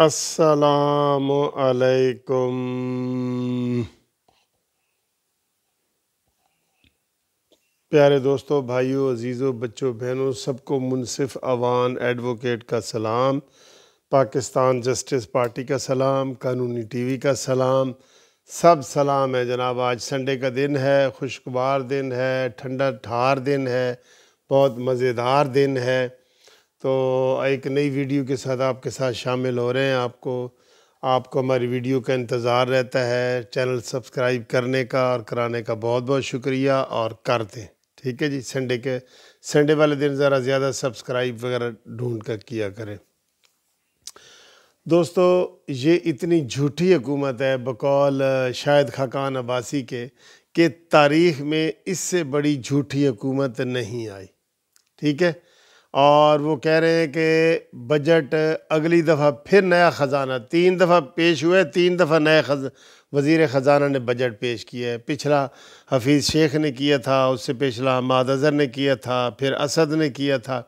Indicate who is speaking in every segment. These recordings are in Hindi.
Speaker 1: अस्सलाम प्यारे दोस्तों भाइयों अज़ीज़ों बच्चों बहनों सबको मुनसिफ अवान एडवोकेट का सलाम पाकिस्तान जस्टिस पार्टी का सलाम कानूनी टीवी का सलाम सब सलाम है जनाब आज संडे का दिन है खुशगवार दिन है ठंडा ठार दिन है बहुत मज़ेदार दिन है तो एक नई वीडियो के साथ आपके साथ शामिल हो रहे हैं आपको आपको हमारी वीडियो का इंतज़ार रहता है चैनल सब्सक्राइब करने का और कराने का बहुत बहुत शुक्रिया और कर दें ठीक है जी संडे के संडे वाले दिन ज़रा ज़्यादा सब्सक्राइब वगैरह ढूंढ कर किया करें दोस्तों ये इतनी झूठी हुकूमत है बकौल शायद खाकान अब्बासी के कि तारीख़ में इससे बड़ी झूठी हुकूमत नहीं आई ठीक है और वो कह रहे हैं कि बजट अगली दफ़ा फिर नया ख़जाना तीन दफ़ा पेश हुआ है तीन दफ़ा नया खज वज़ी ख़जाना ने बजट पेश किया है पिछला हफीज़ शेख ने किया था उससे पिछला माद अज़र ने किया था फिर असद ने किया था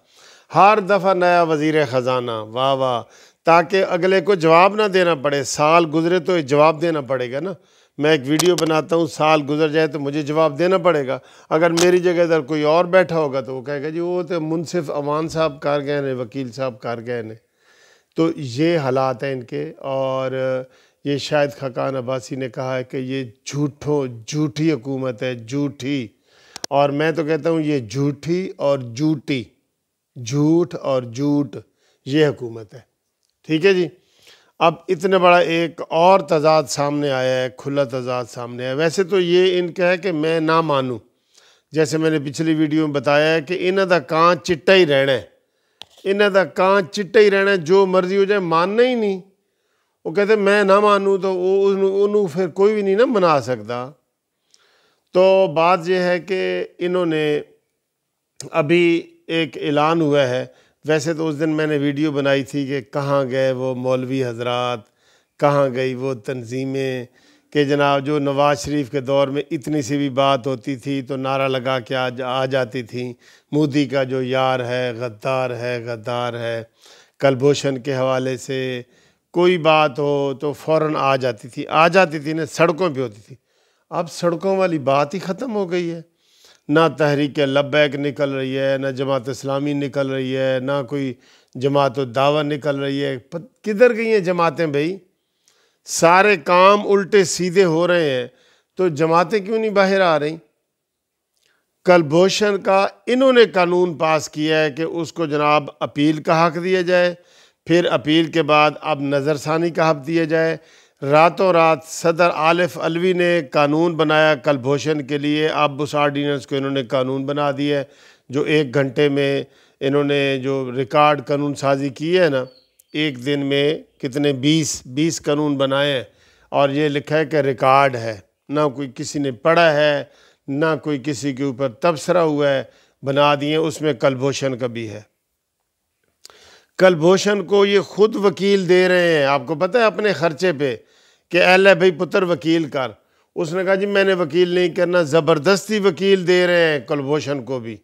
Speaker 1: हर दफ़ा नया वज़ी ख़जाना वाह वाह ताकि अगले को जवाब ना देना पड़े साल गुजरे तो जवाब देना पड़ेगा ना मैं एक वीडियो बनाता हूँ साल गुजर जाए तो मुझे जवाब देना पड़ेगा अगर मेरी जगह इधर कोई और बैठा होगा तो वो कहेगा जी वो तो मुनसिफ अवान साहब गए ने वकील साहब कार गए ने तो ये हालात हैं इनके और ये शायद खकान अब्बासी ने कहा है कि ये झूठों झूठी हुकूमत है झूठी और मैं तो कहता हूँ ये झूठी और झूठी झूठ और झूठ ये हुकूमत है ठीक है जी अब इतने बड़ा एक और तजाद सामने आया है खुला तजाद सामने आया वैसे तो ये इनका है कि मैं ना मानूँ जैसे मैंने पिछली वीडियो में बताया है कि इन्हों का कहाँ चिट्टा ही रहना है इन्हों का कहाँ चिट्टा ही रहना है जो मर्जी हो जाए मानना ही नहीं वो कहते मैं ना मानूँ तो उन्होंने फिर कोई भी नहीं ना मना सकता तो बात यह है कि इन्होंने अभी एक ऐलान हुआ है वैसे तो उस दिन मैंने वीडियो बनाई थी कि कहाँ गए वो मौलवी हजरात कहाँ गई वो तनजीमें कि जनाब जो नवाज़ शरीफ के दौर में इतनी सी भी बात होती थी तो नारा लगा के आज आ जाती थी मोदी का जो यार है गद्दार है गद्दार है कलभूषण के हवाले से कोई बात हो तो फ़ौर आ जाती थी आ जाती थी ना सड़कों पर होती थी अब सड़कों वाली बात ही ख़त्म हो गई है ना तहरीक लबैक निकल रही है ना जमात इस्लामी निकल रही है ना कोई जमात दावा निकल रही है किधर गई हैं जमातें भाई सारे काम उल्टे सीधे हो रहे हैं तो जमातें क्यों नहीं बाहर आ रही कलभूषण का इन्होंने कानून पास किया है कि उसको जनाब अपील का हक दिया जाए फिर अपील के बाद अब नज़रसानी का हक दिया जाए रातों रात सदर आलिफ अलवी ने कानून बनाया कलभूषण के लिए अब उस आर्डीनेंस को इन्होंने कानून बना दिया है जो एक घंटे में इन्होंने जो रिकॉर्ड कानून साजी की है ना एक दिन में कितने बीस बीस कानून बनाए हैं और ये लिखा है कि रिकॉर्ड है ना कोई किसी ने पढ़ा है ना कोई किसी के ऊपर तबसरा हुआ है बना दिए उसमें कलभूषण का भी है कलभूषण को ये खुद वकील दे रहे हैं आपको पता है अपने ख़र्चे पे कि अहल भाई पुत्र वकील कर उसने कहा जी मैंने वकील नहीं करना ज़बरदस्ती वकील दे रहे हैं कलभूषण को भी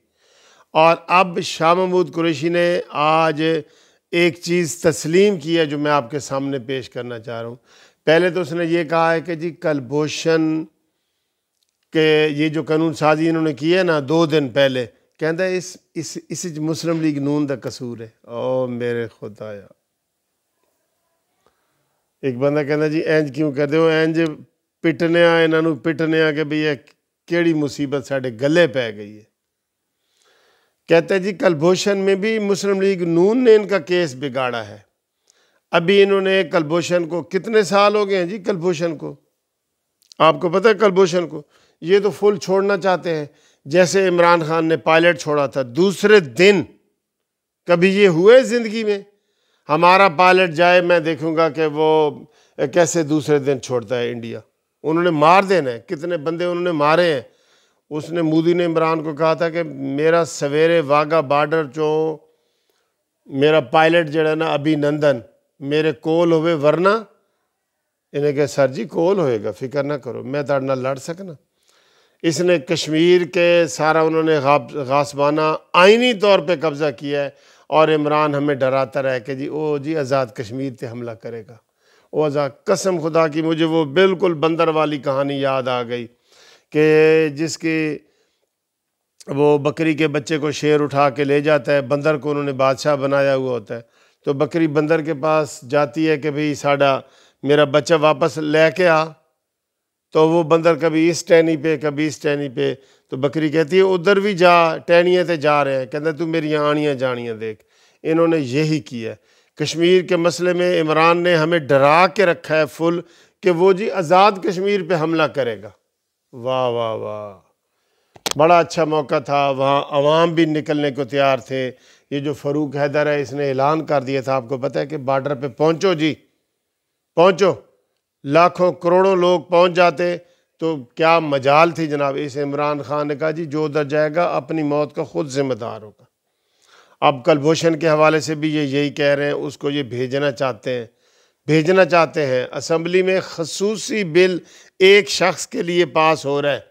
Speaker 1: और अब शाह महमूद कुरैशी ने आज एक चीज़ तस्लीम की है जो मैं आपके सामने पेश करना चाह रहा हूँ पहले तो उसने ये कहा है कि जी कलभूषण के ये जो कानून साजी इन्होंने की है ना दो दिन पहले ਕਹਿੰਦਾ ਇਸ ਇਸ ਇਸ ਵਿੱਚ ਮੁਸਲਮ ਲੀਗ ਨੂਨ ਦਾ ਕਸੂਰ ਹੈ ਓ ਮੇਰੇ ਖੁਦਾਇਆ ਇੱਕ ਬੰਦਾ ਕਹਿੰਦਾ ਜੀ ਇੰਜ ਕਿਉਂ ਕਰਦੇ ਹੋ ਇੰਜ ਪਿੱਟਨੇ ਆ ਇਹਨਾਂ ਨੂੰ ਪਿੱਟਨੇ ਆ ਕਿ ਭਈ ਇਹ ਕਿਹੜੀ ਮੁਸੀਬਤ ਸਾਡੇ ਗੱਲੇ ਪੈ ਗਈ ਹੈ कहते जी कलभूषण में भी मुस्लिम लीग नून ने इनका केस बिगाड़ा है अभी इन्होंने कलभूषण को कितने साल हो गए हैं जी कलभूषण को आपको पता है कलभूषण को ये तो फुल छोड़ना चाहते हैं जैसे इमरान खान ने पायलट छोड़ा था दूसरे दिन कभी ये हुए ज़िंदगी में हमारा पायलट जाए मैं देखूंगा कि वो कैसे दूसरे दिन छोड़ता है इंडिया उन्होंने मार देना है कितने बंदे उन्होंने मारे हैं उसने मोदी ने इमरान को कहा था कि मेरा सवेरे वाघा बार्डर जो मेरा पायलट जड़ा ना अभिनंदन मेरे कोल होवे वरना इन्हें कह सर जी कोल होएगा फिक्र ना करो मैं ताड़ना लड़ सकना इसने कश्मीर के सारा उन्होंने गासबाना आइनी तौर पे कब्ज़ा किया है और इमरान हमें डराता रहा कि जी ओ जी आज़ाद कश्मीर पर हमला करेगा ओ आज़ाद कसम खुदा की मुझे वो बिल्कुल बंदर वाली कहानी याद आ गई कि जिसकी वो बकरी के बच्चे को शेर उठा के ले जाता है बंदर को उन्होंने बादशाह बनाया हुआ होता है तो बकरी बंदर के पास जाती है कि भाई साढ़ा मेरा बच्चा वापस ले के आ तो वो बंदर कभी इस टहनी पे कभी इस टहनी पे तो बकरी कहती है उधर भी जा टहनियाँ तो जा रहे हैं कहते तू मेरी आनियाँ जानियाँ देख इन्होंने यही किया कश्मीर के मसले में इमरान ने हमें डरा के रखा है फुल कि वो जी आज़ाद कश्मीर पे हमला करेगा वाह वाह वाह बड़ा अच्छा मौका था वहाँ आवाम भी निकलने को तैयार थे ये जो फ़रूक हैदर है इसने ऐलान कर दिया था आपको पता है कि बॉर्डर पे पहुँचो जी पहुँचो लाखों करोड़ों लोग पहुंच जाते तो क्या मजाल थी जनाब इस इमरान खान ने कहा जी जो उधर जाएगा अपनी मौत का खुद जिम्मेदार होगा अब कलभूषण के हवाले से भी ये यही कह रहे हैं उसको ये भेजना चाहते हैं भेजना चाहते हैं असम्बली में खसूसी बिल एक शख्स के लिए पास हो रहा है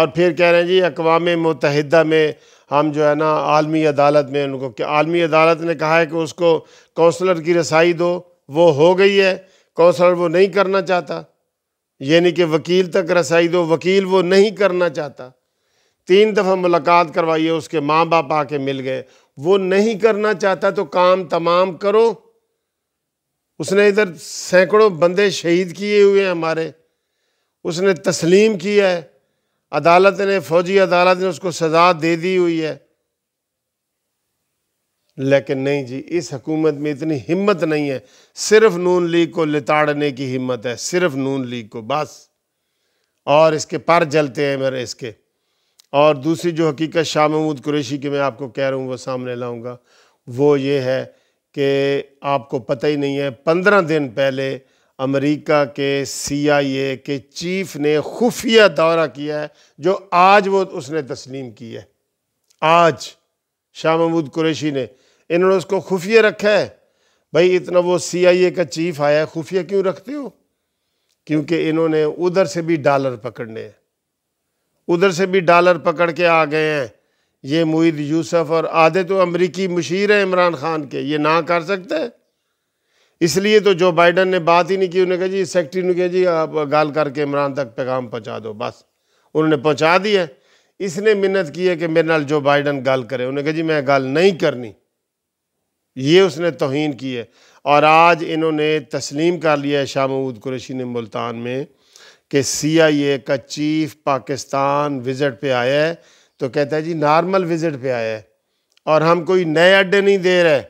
Speaker 1: और फिर कह रहे हैं जी अकवाम मुतहदा में हम जो है ना आलमी अदालत में उनको आलमी अदालत ने कहा है कि उसको कौंसलर की रसाई दो वो हो गई है कौशल वो नहीं करना चाहता यानी कि वकील तक रसाई दो वकील वो नहीं करना चाहता तीन दफ़ा मुलाकात करवाई है उसके माँ बाप आके मिल गए वो नहीं करना चाहता तो काम तमाम करो उसने इधर सैकड़ों बंदे शहीद किए हुए हैं हमारे उसने तस्लीम किया है अदालत ने फौजी अदालत ने उसको सज़ा दे दी हुई है लेकिन नहीं जी इस हकूमत में इतनी हिम्मत नहीं है सिर्फ नून लीग को लिताड़ने की हिम्मत है सिर्फ नून लीग को बस और इसके पर जलते हैं मेरे इसके और दूसरी जो हकीकत शाह महमूद कुरेशी की मैं आपको कह रहा हूँ वो सामने लाऊँगा वो ये है कि आपको पता ही नहीं है पंद्रह दिन पहले अमेरिका के सीआईए के चीफ ने खुफिया दौरा किया है जो आज वो उसने तस्लीम की है आज शाह महमूद कुरेशी ने इन्होंने उसको खुफिया रखा है भाई इतना वो सीआईए का चीफ आया है खुफिया क्यों रखते हो क्योंकि इन्होंने उधर से भी डॉलर पकड़ने हैं उधर से भी डॉलर पकड़ के आ गए हैं ये मुहिद यूसुफ और आधे तो अमरीकी मशीर हैं इमरान खान के ये ना कर सकते इसलिए तो जो बाइडन ने बात ही नहीं की उन्होंने कहा जी सेक्रेटरी ने कहा जी आप गाल करके इमरान तक पैगाम पहुँचा दो बस उन्होंने पहुँचा दिया इसने मिन्नत की है कि मेरे नाल जो बाइडन गाल करे उन्होंने कहा जी मैं गाल नहीं करनी ये उसने तोहन की है और आज इन्होंने तस्लीम कर लिया है शाह महूद कुरेशी ने मुल्तान में कि सी आई ए का चीफ पाकिस्तान विज़िट पे आया है तो कहता है जी नॉर्मल विज़िट पे आया है और हम कोई नए अड्डे नहीं दे रहे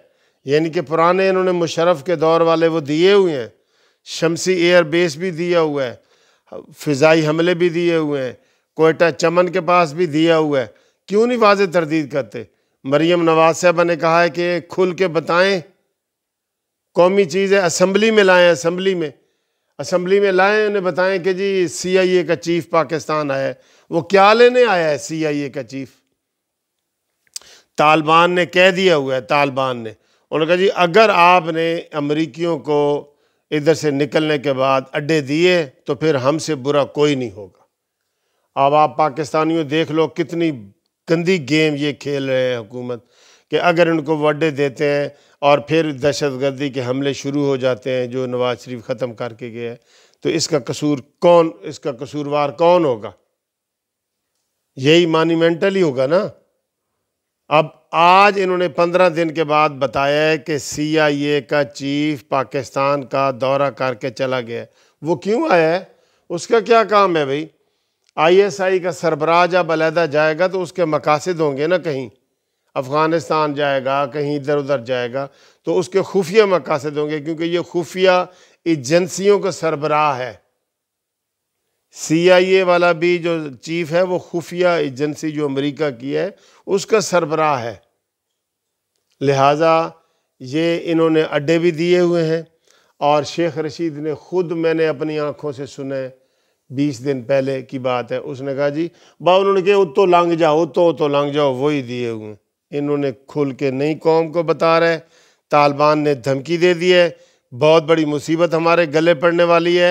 Speaker 1: यानी कि पुराने इन्होंने मुशरफ के दौर वाले वो दिए हुए हैं शमसी एयर बेस भी दिया हुआ है फ़िज़ाई हमले भी दिए हुए हैं कोयटा चमन के पास भी दिया हुआ है क्यों नहीं वाज तरदीद करते मरियम नवाज साहबा ने कहा है कि खुल के बताएं कौमी चीज़ है असम्बली में लाएं असम्बली में असम्बली में लाएं उन्हें बताएं कि जी सी आई ए का चीफ पाकिस्तान आया है वो क्या लेने आया है सी आई ए का चीफ तालिबान ने कह दिया हुआ है तालिबान ने उन्होंने कहा जी अगर आपने अमरीकियों को इधर से निकलने के बाद अड्डे दिए तो फिर हमसे बुरा कोई नहीं होगा अब आप पाकिस्तानियों देख लो कितनी गंदी गेम ये खेल रहे हैं हुकूमत कि अगर इनको वडे देते हैं और फिर दहशत गर्दी के हमले शुरू हो जाते हैं जो नवाज शरीफ ख़त्म करके गए हैं तो इसका कसूर कौन इसका कसूरवार कौन होगा यही मानीमेंटल ही होगा ना अब आज इन्होंने पंद्रह दिन के बाद बताया है कि सी आई ए का चीफ पाकिस्तान का दौरा करके चला गया वो क्यों आया है उसका क्या काम है भाई आईएसआई का सरबराह जब अलहदा जाएगा तो उसके मकासद होंगे ना कहीं अफ़गानिस्तान जाएगा कहीं इधर उधर जाएगा तो उसके खुफिया मकासद होंगे क्योंकि ये खुफिया एजेंसियों का सरबराह है सीआईए वाला भी जो चीफ है वो खुफिया एजेंसी जो अमेरिका की है उसका सरबराह है लिहाजा ये इन्होंने अड्डे भी दिए हुए हैं और शेख रशीद ने ख़ुद मैंने अपनी आँखों से सुने बीस दिन पहले की बात है उसने कहा जी बा उन्होंने कहा उतो लंघ जाओ तो तो लंघ जाओ ही दिए हुए इन्होंने खुल के नई कौम को बता रहे तालिबान ने धमकी दे दी है बहुत बड़ी मुसीबत हमारे गले पड़ने वाली है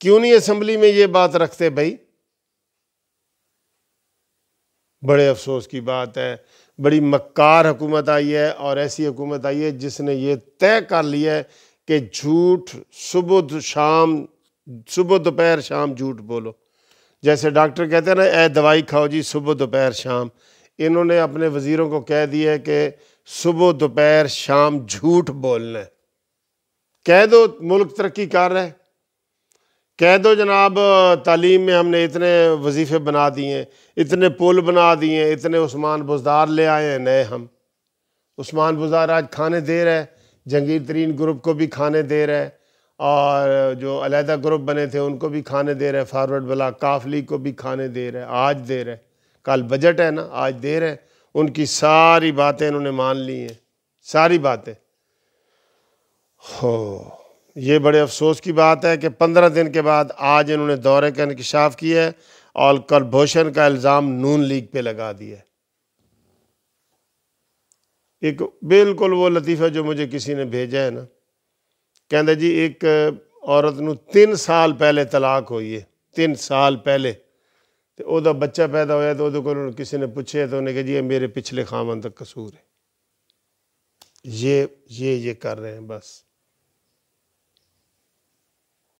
Speaker 1: क्यों नहीं असम्बली में ये बात रखते भाई बड़े अफसोस की बात है बड़ी मक्कार हुकूमत आई है और ऐसी हुकूमत आई है जिसने ये तय कर लिया है कि झूठ सुबुद शाम सुबह दोपहर शाम झूठ बोलो जैसे डॉक्टर कहते हैं ना ए दवाई खाओ जी सुबह दोपहर शाम इन्होंने अपने वज़ीरों को कह दिया है कि सुबह दोपहर शाम झूठ बोलना कह दो मुल्क तरक्की कर रहा है कह दो जनाब तालीम में हमने इतने वजीफ़े बना दिए इतने पुल बना दिए इतने उस्मान बुजदार ले आए हैं नए हम उस्मान बुजदार आज खाने दे रहे जंगीर तरीन ग्रुप को भी खाने दे रहे और जो अलहदा ग्रुप बने थे उनको भी खाने दे रहे हैं फारवर्ड ब्लाक काफ लीग को भी खाने दे रहे आज दे रहे कल बजट है ना आज दे रहे हैं उनकी सारी बातें इन्होंने मान ली हैं सारी बातें हो ये बड़े अफसोस की बात है कि पंद्रह दिन के बाद आज इन्होंने दौरे का इंकशाफ किया है और कुलभूषण का इल्ज़ाम नून लीग पे लगा दिया है एक बिल्कुल वो लतीफ़ा जो मुझे किसी ने भेजा है ना कहते जी एक औरत तीन साल पहले तलाक हुई है तीन साल पहले तो वह बच्चा पैदा होया तो वो किसी ने पूछे तो उन्हें कहा जी ये मेरे पिछले खामन तक कसूर है ये ये ये कर रहे हैं बस